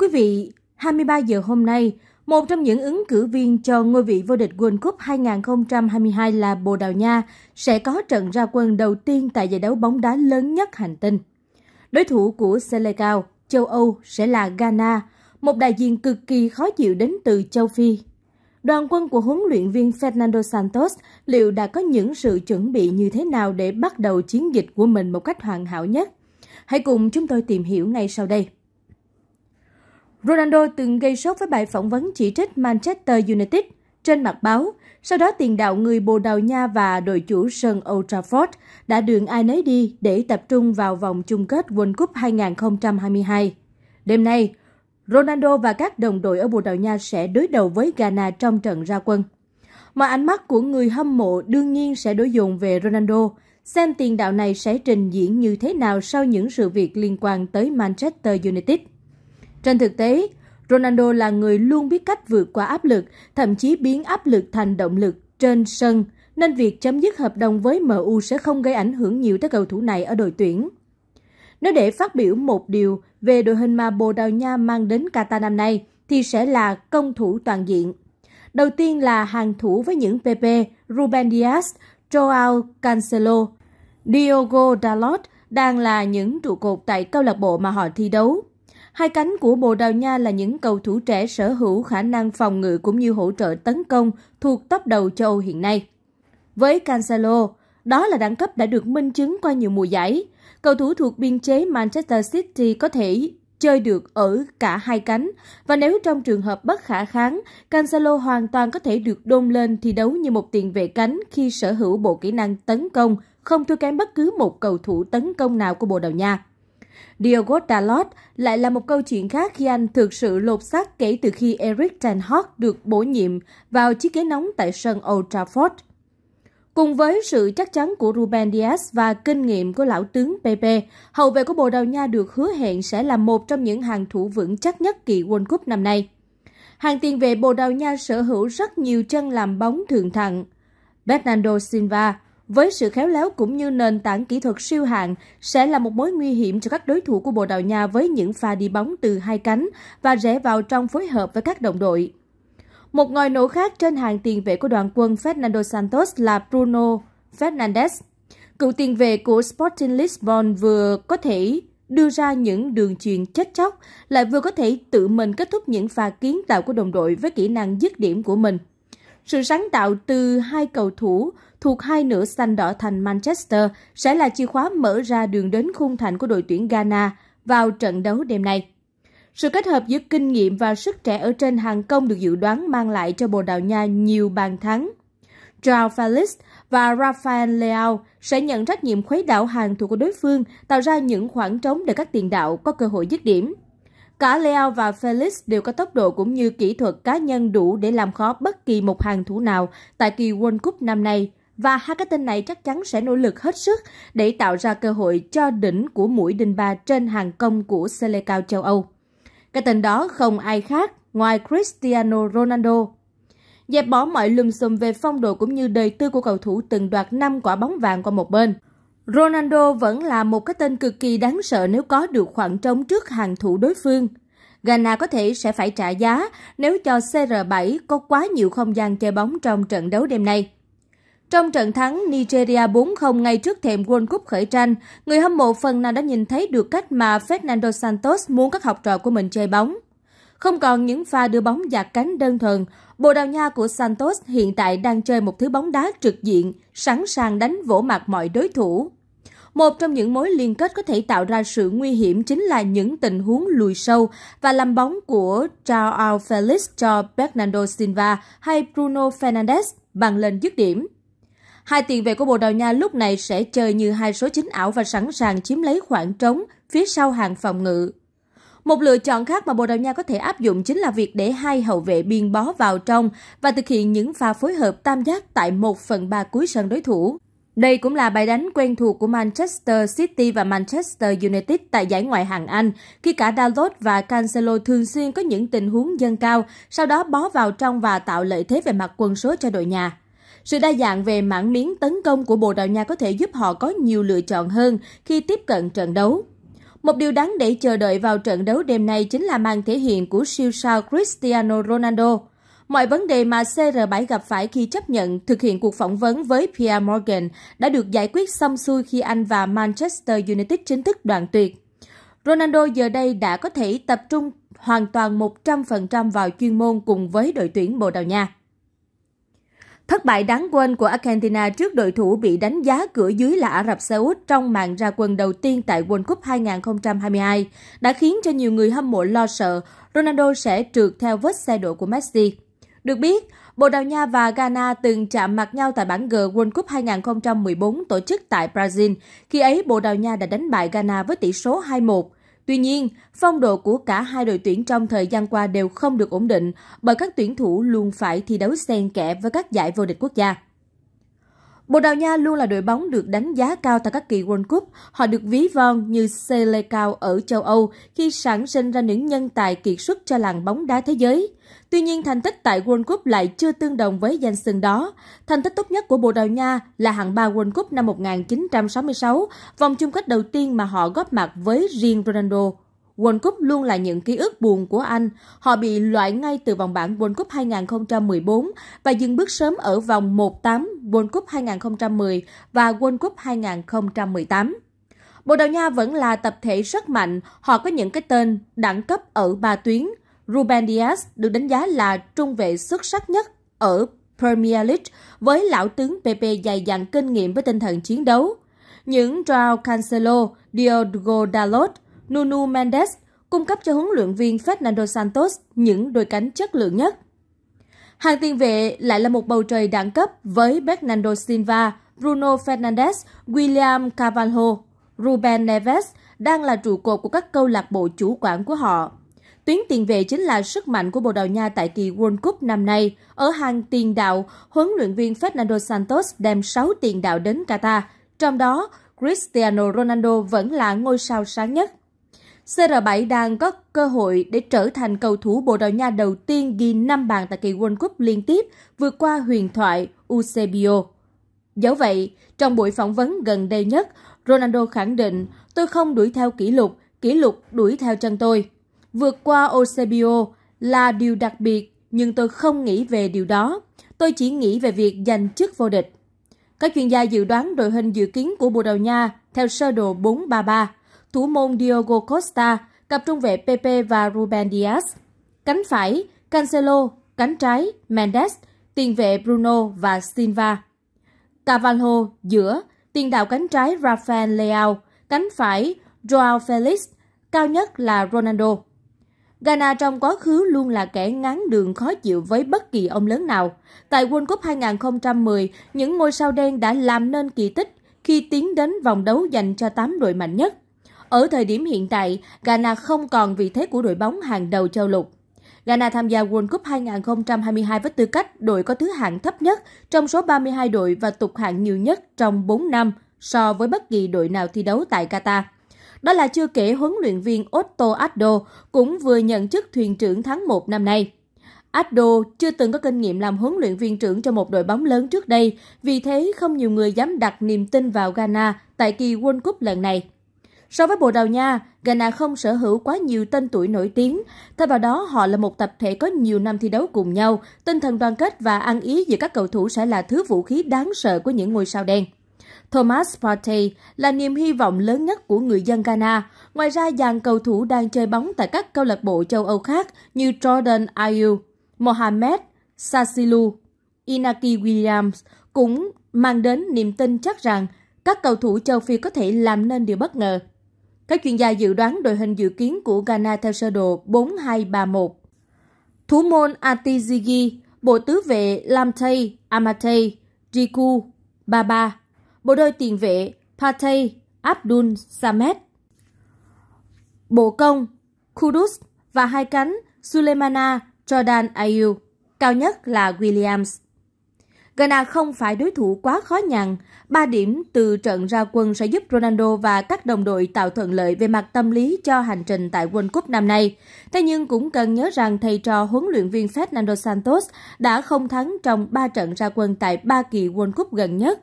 quý vị, 23 giờ hôm nay, một trong những ứng cử viên cho ngôi vị vô địch World Cup 2022 là Bồ Đào Nha sẽ có trận ra quân đầu tiên tại giải đấu bóng đá lớn nhất hành tinh. Đối thủ của Selecao, châu Âu sẽ là Ghana, một đại diện cực kỳ khó chịu đến từ châu Phi. Đoàn quân của huấn luyện viên Fernando Santos liệu đã có những sự chuẩn bị như thế nào để bắt đầu chiến dịch của mình một cách hoàn hảo nhất? Hãy cùng chúng tôi tìm hiểu ngay sau đây. Ronaldo từng gây sốt với bài phỏng vấn chỉ trích Manchester United trên mặt báo. Sau đó tiền đạo người Bồ Đào Nha và đội chủ sân Old Trafford đã đường ai nấy đi để tập trung vào vòng chung kết World Cup 2022. Đêm nay, Ronaldo và các đồng đội ở Bồ Đào Nha sẽ đối đầu với Ghana trong trận ra quân. Mọi ánh mắt của người hâm mộ đương nhiên sẽ đối dồn về Ronaldo, xem tiền đạo này sẽ trình diễn như thế nào sau những sự việc liên quan tới Manchester United. Trên thực tế, Ronaldo là người luôn biết cách vượt qua áp lực, thậm chí biến áp lực thành động lực trên sân, nên việc chấm dứt hợp đồng với MU sẽ không gây ảnh hưởng nhiều tới cầu thủ này ở đội tuyển. Nếu để phát biểu một điều về đội hình mà Bồ Đào Nha mang đến Qatar năm nay, thì sẽ là công thủ toàn diện. Đầu tiên là hàng thủ với những PP Ruben Dias, Joao Cancelo, Diogo Dalot đang là những trụ cột tại câu lạc bộ mà họ thi đấu. Hai cánh của Bồ Đào Nha là những cầu thủ trẻ sở hữu khả năng phòng ngự cũng như hỗ trợ tấn công thuộc top đầu châu Âu hiện nay. Với Cancelo, đó là đẳng cấp đã được minh chứng qua nhiều mùa giải. Cầu thủ thuộc biên chế Manchester City có thể chơi được ở cả hai cánh và nếu trong trường hợp bất khả kháng, Cancelo hoàn toàn có thể được đôn lên thi đấu như một tiền vệ cánh khi sở hữu bộ kỹ năng tấn công không thua kém bất cứ một cầu thủ tấn công nào của Bồ Đào Nha. Diogo Dalot lại là một câu chuyện khác khi anh thực sự lột xác kể từ khi Eric Ten Hag được bổ nhiệm vào chiếc ghế nóng tại sân Old Trafford. Cùng với sự chắc chắn của Ruben Dias và kinh nghiệm của lão tướng Pepe, hậu vệ của Bồ Đào Nha được hứa hẹn sẽ là một trong những hàng thủ vững chắc nhất kỳ World Cup năm nay. Hàng tiền vệ Bồ Đào Nha sở hữu rất nhiều chân làm bóng thường thặng. Bernardo Silva, với sự khéo léo cũng như nền tảng kỹ thuật siêu hạng sẽ là một mối nguy hiểm cho các đối thủ của Bồ Đào Nha với những pha đi bóng từ hai cánh và rẽ vào trong phối hợp với các đồng đội. Một ngòi nổ khác trên hàng tiền vệ của đoàn quân Fernando Santos là Bruno Fernandes. Cựu tiền vệ của Sporting Lisbon vừa có thể đưa ra những đường truyền chết chóc, lại vừa có thể tự mình kết thúc những pha kiến tạo của đồng đội với kỹ năng dứt điểm của mình. Sự sáng tạo từ hai cầu thủ thuộc hai nửa xanh đỏ thành Manchester sẽ là chìa khóa mở ra đường đến khung thành của đội tuyển Ghana vào trận đấu đêm nay. Sự kết hợp giữa kinh nghiệm và sức trẻ ở trên hàng công được dự đoán mang lại cho Bồ Đào Nha nhiều bàn thắng. João Felix và Rafael Leao sẽ nhận trách nhiệm khuấy đảo hàng thủ của đối phương, tạo ra những khoảng trống để các tiền đạo có cơ hội dứt điểm. Cả Leo và Felix đều có tốc độ cũng như kỹ thuật cá nhân đủ để làm khó bất kỳ một hàng thủ nào tại kỳ World Cup năm nay. Và hai cái tên này chắc chắn sẽ nỗ lực hết sức để tạo ra cơ hội cho đỉnh của mũi đinh ba trên hàng công của Selecao châu Âu. Cái tên đó không ai khác ngoài Cristiano Ronaldo. Dẹp bỏ mọi lùm xùm về phong độ cũng như đời tư của cầu thủ từng đoạt năm quả bóng vàng qua một bên. Ronaldo vẫn là một cái tên cực kỳ đáng sợ nếu có được khoảng trống trước hàng thủ đối phương. Ghana có thể sẽ phải trả giá nếu cho CR7 có quá nhiều không gian chơi bóng trong trận đấu đêm nay. Trong trận thắng Nigeria 4-0 ngay trước thềm World Cup khởi tranh, người hâm mộ phần nào đã nhìn thấy được cách mà Fernando Santos muốn các học trò của mình chơi bóng. Không còn những pha đưa bóng giạt cánh đơn thuần, bộ Đào Nha của Santos hiện tại đang chơi một thứ bóng đá trực diện, sẵn sàng đánh vỗ mặt mọi đối thủ. Một trong những mối liên kết có thể tạo ra sự nguy hiểm chính là những tình huống lùi sâu và làm bóng của Joao Felix cho Bernardo Silva hay Bruno Fernandes bằng lên dứt điểm. Hai tiền vệ của Bồ Đào Nha lúc này sẽ chơi như hai số 9 ảo và sẵn sàng chiếm lấy khoảng trống phía sau hàng phòng ngự. Một lựa chọn khác mà Bồ Đào Nha có thể áp dụng chính là việc để hai hậu vệ biên bó vào trong và thực hiện những pha phối hợp tam giác tại 1 phần 3 cuối sân đối thủ. Đây cũng là bài đánh quen thuộc của Manchester City và Manchester United tại giải ngoại hạng Anh khi cả Dalot và Cancelo thường xuyên có những tình huống dâng cao, sau đó bó vào trong và tạo lợi thế về mặt quân số cho đội nhà. Sự đa dạng về mảng miếng tấn công của Bồ Đào Nha có thể giúp họ có nhiều lựa chọn hơn khi tiếp cận trận đấu. Một điều đáng để chờ đợi vào trận đấu đêm nay chính là màn thể hiện của siêu sao Cristiano Ronaldo. Mọi vấn đề mà CR7 gặp phải khi chấp nhận thực hiện cuộc phỏng vấn với Pierre Morgan đã được giải quyết xong xuôi khi anh và Manchester United chính thức đoạn tuyệt. Ronaldo giờ đây đã có thể tập trung hoàn toàn 100% vào chuyên môn cùng với đội tuyển Bồ Đào Nha. Thất bại đáng quên của Argentina trước đội thủ bị đánh giá cửa dưới là Ả Rập Xê Út trong màn ra quân đầu tiên tại World Cup 2022 đã khiến cho nhiều người hâm mộ lo sợ Ronaldo sẽ trượt theo vết xe đổ của Messi. Được biết, Bồ Đào Nha và Ghana từng chạm mặt nhau tại bảng G World Cup 2014 tổ chức tại Brazil. Khi ấy, Bồ Đào Nha đã đánh bại Ghana với tỷ số 2-1. Tuy nhiên, phong độ của cả hai đội tuyển trong thời gian qua đều không được ổn định bởi các tuyển thủ luôn phải thi đấu xen kẽ với các giải vô địch quốc gia. Bồ Đào Nha luôn là đội bóng được đánh giá cao tại các kỳ World Cup. Họ được ví von như Selecao ở châu Âu khi sản sinh ra những nhân tài kiệt xuất cho làng bóng đá thế giới. Tuy nhiên, thành tích tại World Cup lại chưa tương đồng với danh xưng đó. Thành tích tốt nhất của Bồ Đào Nha là hạng 3 World Cup năm 1966, vòng chung kết đầu tiên mà họ góp mặt với riêng Ronaldo. World Cup luôn là những ký ức buồn của Anh. Họ bị loại ngay từ vòng bảng World Cup 2014 và dừng bước sớm ở vòng 1-8 World Cup 2010 và World Cup 2018. Bồ Đào Nha vẫn là tập thể rất mạnh, họ có những cái tên đẳng cấp ở ba tuyến. Ruben Dias được đánh giá là trung vệ xuất sắc nhất ở Premier League với lão tướng Pepe dày dặn kinh nghiệm với tinh thần chiến đấu. Những Joao Cancelo, Diogo Dalot, Nuno Mendes cung cấp cho huấn luyện viên Fernando Santos những đôi cánh chất lượng nhất. Hàng tiền vệ lại là một bầu trời đẳng cấp với Bernardo Silva, Bruno Fernandes, William Carvalho, Ruben Neves đang là trụ cột của các câu lạc bộ chủ quản của họ. Tuyến tiền vệ chính là sức mạnh của Bồ Đào Nha tại kỳ World Cup năm nay. Ở hàng tiền đạo, huấn luyện viên Fernando Santos đem 6 tiền đạo đến Qatar, trong đó Cristiano Ronaldo vẫn là ngôi sao sáng nhất. CR7 đang có cơ hội để trở thành cầu thủ Bồ Đào Nha đầu tiên ghi 5 bàn tại kỳ World Cup liên tiếp vượt qua huyền thoại Eusebio. Dẫu vậy, trong buổi phỏng vấn gần đây nhất, Ronaldo khẳng định tôi không đuổi theo kỷ lục, kỷ lục đuổi theo chân tôi. Vượt qua Eusebio là điều đặc biệt nhưng tôi không nghĩ về điều đó. Tôi chỉ nghĩ về việc giành chức vô địch. Các chuyên gia dự đoán đội hình dự kiến của Bồ Đào Nha theo sơ đồ 433 thủ môn Diogo Costa, cặp trung vệ Pepe và Ruben Dias, cánh phải Cancelo, cánh trái Mendes, tiền vệ Bruno và Silva. Cavalho giữa, tiền đạo cánh trái Rafael Leao, cánh phải Joao Felix, cao nhất là Ronaldo. Ghana trong quá khứ luôn là kẻ ngán đường khó chịu với bất kỳ ông lớn nào. Tại World Cup 2010, những ngôi sao đen đã làm nên kỳ tích khi tiến đến vòng đấu dành cho 8 đội mạnh nhất. Ở thời điểm hiện tại, Ghana không còn vị thế của đội bóng hàng đầu châu lục. Ghana tham gia World Cup 2022 với tư cách đội có thứ hạng thấp nhất trong số 32 đội và tục hạng nhiều nhất trong 4 năm so với bất kỳ đội nào thi đấu tại Qatar. Đó là chưa kể huấn luyện viên Otto Addo cũng vừa nhận chức thuyền trưởng tháng 1 năm nay. Addo chưa từng có kinh nghiệm làm huấn luyện viên trưởng cho một đội bóng lớn trước đây, vì thế không nhiều người dám đặt niềm tin vào Ghana tại kỳ World Cup lần này. So với Bồ Đào Nha, Ghana không sở hữu quá nhiều tên tuổi nổi tiếng, thay vào đó họ là một tập thể có nhiều năm thi đấu cùng nhau, tinh thần đoàn kết và ăn ý giữa các cầu thủ sẽ là thứ vũ khí đáng sợ của những ngôi sao đen. Thomas Partey là niềm hy vọng lớn nhất của người dân Ghana. Ngoài ra, dàn cầu thủ đang chơi bóng tại các câu lạc bộ châu Âu khác như Jordan Ayew, Mohamed Sasilu, Inaki Williams cũng mang đến niềm tin chắc rằng các cầu thủ châu Phi có thể làm nên điều bất ngờ. Các chuyên gia dự đoán đội hình dự kiến của Ghana theo sơ đồ 4-2-3-1. Thủ môn Atizigi, bộ tứ vệ Lamte, Amate, Riku, Baba, bộ đôi tiền vệ Pate, Abdul Samet, bộ công Kudus và hai cánh Sulemana, Jordan Ayu, cao nhất là Williams. Ghana không phải đối thủ quá khó nhằn, 3 điểm từ trận ra quân sẽ giúp Ronaldo và các đồng đội tạo thuận lợi về mặt tâm lý cho hành trình tại World Cup năm nay. Thế nhưng cũng cần nhớ rằng thầy trò huấn luyện viên Fernando Santos đã không thắng trong 3 trận ra quân tại 3 kỳ World Cup gần nhất.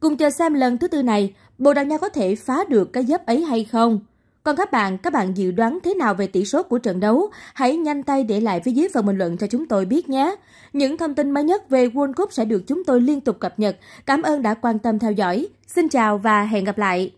Cùng chờ xem lần thứ tư này, Bồ Đào Nha có thể phá được cái dấp ấy hay không. Còn các bạn, các bạn dự đoán thế nào về tỷ số của trận đấu? Hãy nhanh tay để lại phía dưới phần bình luận cho chúng tôi biết nhé. Những thông tin mới nhất về World Cup sẽ được chúng tôi liên tục cập nhật. Cảm ơn đã quan tâm theo dõi. Xin chào và hẹn gặp lại.